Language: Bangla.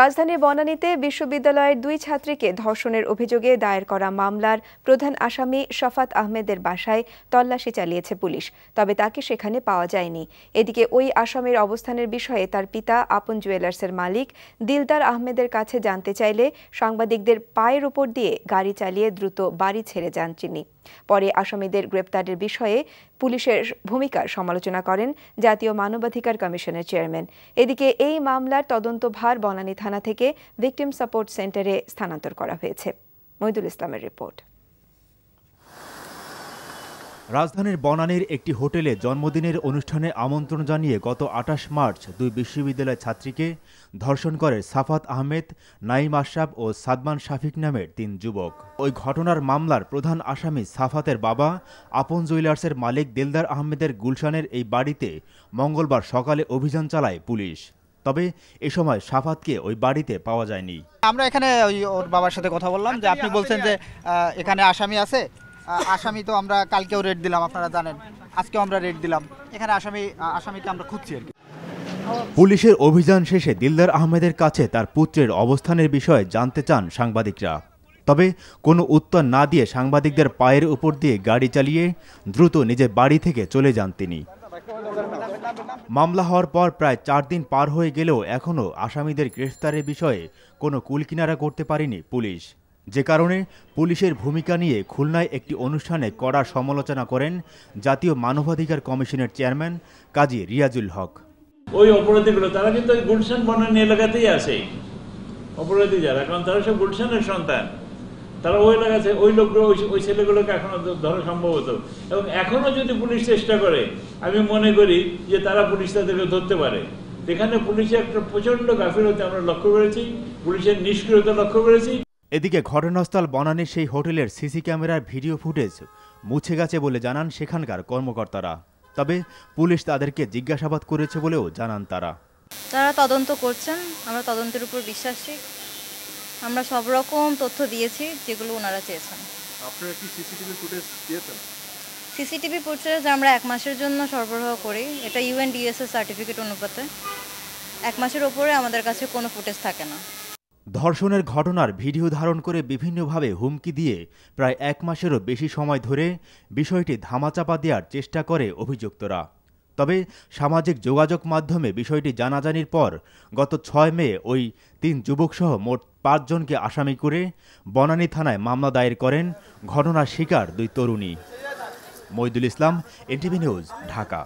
রাজধানীর বনানীতে বিশ্ববিদ্যালয়ের দুই ছাত্রীকে ধর্ষণের অভিযোগে দায়ের করা মামলার প্রধান আসামি শফাত আহমেদের বাসায় তল্লাশি চালিয়েছে পুলিশ তবে তাকে সেখানে পাওয়া যায়নি এদিকে ওই আসামির অবস্থানের বিষয়ে তার পিতা আপন জুয়েলার্সের মালিক দিলদার আহমেদের কাছে জানতে চাইলে সাংবাদিকদের পায়ের ওপর দিয়ে গাড়ি চালিয়ে দ্রুত বাড়ি ছেড়ে যান তিনি পরে আসামিদের গ্রেপ্তারের বিষয়ে পুলিশের ভূমিকার সমালোচনা করেন জাতীয় মানবাধিকার কমিশনের চেয়ারম্যান এদিকে এই মামলার তদন্তভার বনানী থানা থেকে ভিকটিম সাপোর্ট সেন্টারে স্থানান্তর করা হয়েছে মহিদুল ইসলামের রিপোর্ট রাজধানীর বনানীর একটি হোটেলে জন্মদিনের অনুষ্ঠানে আমন্ত্রণ জানিয়ে গত আঠাশ মার্চ দুই বিশ্ববিদ্যালয় ছাত্রীকে ধর্ষণ করে সাফাত আহমেদ নাইম আশরাফ ও সাদমান শাফিক নামের তিন যুবক ওই ঘটনার মামলার প্রধান আসামি সাফাতের বাবা আপন জুয়েলার্সের মালিক দিলদার আহমেদের গুলশানের এই বাড়িতে মঙ্গলবার সকালে অভিযান চালায় পুলিশ তবে এ সময় সাফাতকে ওই বাড়িতে পাওয়া যায়নি আমরা এখানে ওই ওর বাবার সাথে কথা বললাম যে আপনি বলছেন যে এখানে আসামি আছে আসামি তো আমরা কালকেও রেট দিলাম আপনারা জানেন আজকেও আমরা রেট দিলাম এখানে আসামি আসামিকে আমরা খুঁজছি আর কি পুলিশের অভিযান শেষে দিলদার আহমেদের কাছে তার পুত্রের অবস্থানের বিষয়ে জানতে চান সাংবাদিকরা তবে কোনো উত্তর না দিয়ে সাংবাদিকদের পায়ের উপর দিয়ে গাড়ি চালিয়ে দ্রুত নিজের বাড়ি থেকে চলে যান তিনি মামলা হওয়ার পর প্রায় চার দিন পার হয়ে গেলেও এখনও আসামিদের গ্রেফতারের বিষয়ে কোনো কুলকিনারা করতে পারেনি পুলিশ যে কারণে পুলিশের ভূমিকা নিয়ে খুলনায় একটি অনুষ্ঠানে কড়া সমালোচনা করেন জাতীয় মানবাধিকার কমিশনের চেয়ারম্যান কাজী রিয়াজুল হক ওই অপরাধীগুলো তারা কিন্তু ওই গুলশান বনের এলাকাতেই আসে অপরাধী যারা কারণ তারা সব গুলশানের সন্তান তারা ওই এলাকাতে ওই লোকগুলো ওই ছেলেগুলোকে এখনো ধরা সম্ভব হতো এবং এখনো যদি পুলিশ চেষ্টা করে আমি মনে করি যে তারা পুলিশ তাদেরকে ধরতে পারে এখানে পুলিশের একটা প্রচণ্ড গাফিলতি আমরা লক্ষ্য করেছি পুলিশের নিষ্ক্রিয়তা লক্ষ্য করেছি এদিকে ঘটনাস্থল বনানীর সেই হোটেলের সিসি ক্যামেরার ভিডিও ফুটেজ মুছে গেছে বলে জানান সেখানকার কর্মকর্তারা তবে পুলিশ তাদেরকে জিজ্ঞাসাবাদ করেছে বলেও জানান তারা তারা তদন্ত করছেন আমরা তদন্তের উপর বিশ্বাসী আমরা সব রকম তথ্য দিয়েছি যেগুলো ওনারা চেয়েছেন আপনারা কি সিসিটিভি ফুটেজ দিয়েছেন সিসিটিভি ফুটেজ আমরা এক মাসের জন্য সরবরাহ করি এটা ইউএনডিএসএস সার্টিফিকেট অনুপাতে এক মাসের ওপরে আমাদের কাছে কোনো ফুটেজ থাকে না ধর্ষণের ঘটনার ভিডিও ধারণ করে বিভিন্নভাবে হুমকি দিয়ে প্রায় এক মাসেরও বেশি সময় ধরে বিষয়টি ধামাচাপা দেওয়ার চেষ্টা করে অভিযুক্তরা তবে সামাজিক যোগাযোগ মাধ্যমে বিষয়টি জানাজানির পর গত ছয় মে ওই তিন যুবকসহ মোট পাঁচজনকে আসামি করে বনানী থানায় মামলা দায়ের করেন ঘটনার শিকার দুই তরুণী মইদুল ইসলাম এনটিভি নিউজ ঢাকা